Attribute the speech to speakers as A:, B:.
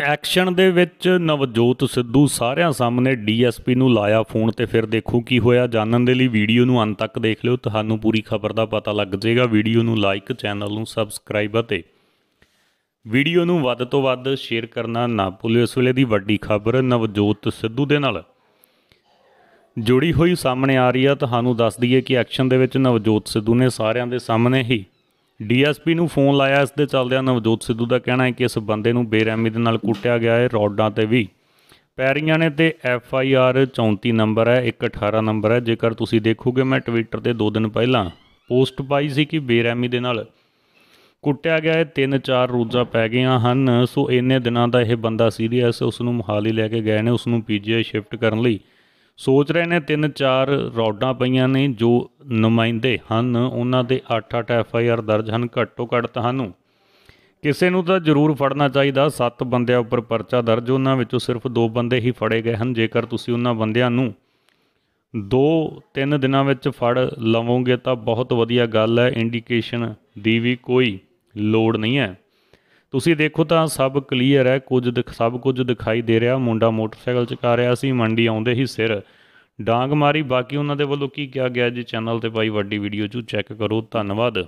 A: action ਦੇ ਵਿੱਚ ਨਵਜੋਤ ਸਿੱਧੂ ਸਾਰਿਆਂ ਸਾਹਮਣੇ ਡੀਐਸਪੀ ਨੂੰ ਲਾਇਆ ਫੋਨ ਤੇ ਫਿਰ ਦੇਖੋ ਕੀ ਹੋਇਆ ਜਾਣਨ ਦੇ ਲਈ ਵੀਡੀਓ ਨੂੰ ਅੰਤ ਤੱਕ ਦੇਖ ਲਿਓ ਤੁਹਾਨੂੰ ਪੂਰੀ ਖਬਰ ਦਾ ਪਤਾ ਲੱਗ ਜਾਏਗਾ ਵੀਡੀਓ ਨੂੰ ਲਾਈਕ ਚੈਨਲ ਨੂੰ ਸਬਸਕ੍ਰਾਈਬ ਅਤੇ ਵੀਡੀਓ ਨੂੰ ਵੱਧ ਤੋਂ ਵੱਧ ਸ਼ੇਅਰ ਕਰਨਾ ਨਾ ਭੁੱਲਿਓ ਇਸ ਵੇਲੇ ਦੀ ਵੱਡੀ ਖਬਰ ਨਵਜੋਤ ਸਿੱਧੂ ਦੇ ਨਾਲ ਜੁੜੀ ਹੋਈ ਸਾਹਮਣੇ ਆ ਰਹੀ ਆ ਤੁਹਾਨੂੰ ਦੱਸ ਦਈਏ ਕਿ ਐਕਸ਼ਨ ਦੇ ਵਿੱਚ ਨਵਜੋਤ ਸਿੱਧੂ ਨੇ ਸਾਰਿਆਂ ਦੇ ਸਾਹਮਣੇ ਹੀ ਡੀਐਸਪੀ ਨੂੰ ਫੋਨ ਲਾਇਆ ਇਸ ਦੇ ਚੱਲਦਿਆਂ ਨਵਜੋਤ ਸਿੱਧੂ ਦਾ ਕਹਿਣਾ ਹੈ ਕਿ ਇਸ ਬੰਦੇ ਨੂੰ ਬੇਰਹਿਮੀ ਦੇ ਨਾਲ ਕੁੱਟਿਆ ਗਿਆ ਹੈ ਰੋਡਾਂ ਤੇ ਵੀ ਪੈਰੀਆਂ ਨੇ ਤੇ ਐਫ ਆਈ ਆਰ 34 ਨੰਬਰ ਹੈ 118 ਨੰਬਰ ਹੈ ਜੇਕਰ ਤੁਸੀਂ ਦੇਖੋਗੇ ਮੈਂ ਟਵਿੱਟਰ ਤੇ 2 ਦਿਨ ਪਹਿਲਾਂ ਪੋਸਟ ਪਾਈ ਸੀ ਕਿ ਬੇਰਹਿਮੀ ਦੇ ਨਾਲ ਕੁੱਟਿਆ ਗਿਆ ਹੈ 3-4 ਰੋਜ਼ਾ ਪੈ ਗਈਆਂ ਹਨ ਸੋ ਇੰਨੇ ਦਿਨਾਂ ਦਾ ਇਹ ਬੰਦਾ ਸੀਰੀਅਸ ਉਸ ਨੂੰ ਮੁਹਾਲੀ ਲੈ ਕੇ ਗਏ ਨੇ ਉਸ ਨੂੰ ਪੀਜੀਆਈ ਸ਼ਿਫਟ ਕਰਨ ਲਈ ਸੋਚ ਰਹੇ ਨੇ ਤਿੰਨ ਚਾਰ ਰੌਡਾਂ ਪਈਆਂ ਨੇ ਜੋ ਨੁਮਾਇੰਦੇ ਹਨ ਉਹਨਾਂ ਦੇ 8-8 ਐਫ ਆਈ ਆਰ ਦਰਜ ਹਨ ਘੱਟੋ ਘੱਟ ਤੁਹਾਨੂੰ ਕਿਸੇ ਨੂੰ ਤਾਂ ਜ਼ਰੂਰ ਫੜਨਾ ਚਾਹੀਦਾ ਸੱਤ ਬੰਦਿਆਂ ਉੱਪਰ ਪਰਚਾ ਦਰਜ ਉਹਨਾਂ ਵਿੱਚੋਂ ਸਿਰਫ ਦੋ ਬੰਦੇ ਹੀ ਫੜੇ ਗਏ ਹਨ ਜੇਕਰ ਤੁਸੀਂ ਉਹਨਾਂ ਬੰਦਿਆਂ ਨੂੰ ਦੋ ਤਿੰਨ ਦਿਨਾਂ ਵਿੱਚ ਫੜ ਲਵੋਗੇ ਤਾਂ ਬਹੁਤ ਵਧੀਆ ਗੱਲ ਹੈ ਇੰਡੀਕੇਸ਼ਨ ਦੀ ਵੀ ਕੋਈ ਲੋੜ ਨਹੀਂ ਹੈ ਤੁਸੀਂ ਦੇਖੋ ਤਾਂ ਸਭ ਕਲੀਅਰ ਹੈ ਕੁਝ ਸਭ ਕੁਝ ਦਿਖਾਈ ਦੇ ਰਿਹਾ ਮੁੰਡਾ ਮੋਟਰਸਾਈਕਲ ਚਕਾ ਰਿਹਾ ਸੀ ਮੰਡੀ ਆਉਂਦੇ ਹੀ ਸਿਰ ਡਾਂਗ ਮਾਰੀ ਬਾਕੀ ਉਹਨਾਂ ਦੇ ਵੱਲੋਂ ਕੀ ਕਿਹਾ ਗਿਆ ਜੀ ਚੈਨਲ ਤੇ ਪਾਈ ਵੱਡੀ ਵੀਡੀਓ ਚ ਚੈੱਕ ਕਰੋ ਧੰਨਵਾਦ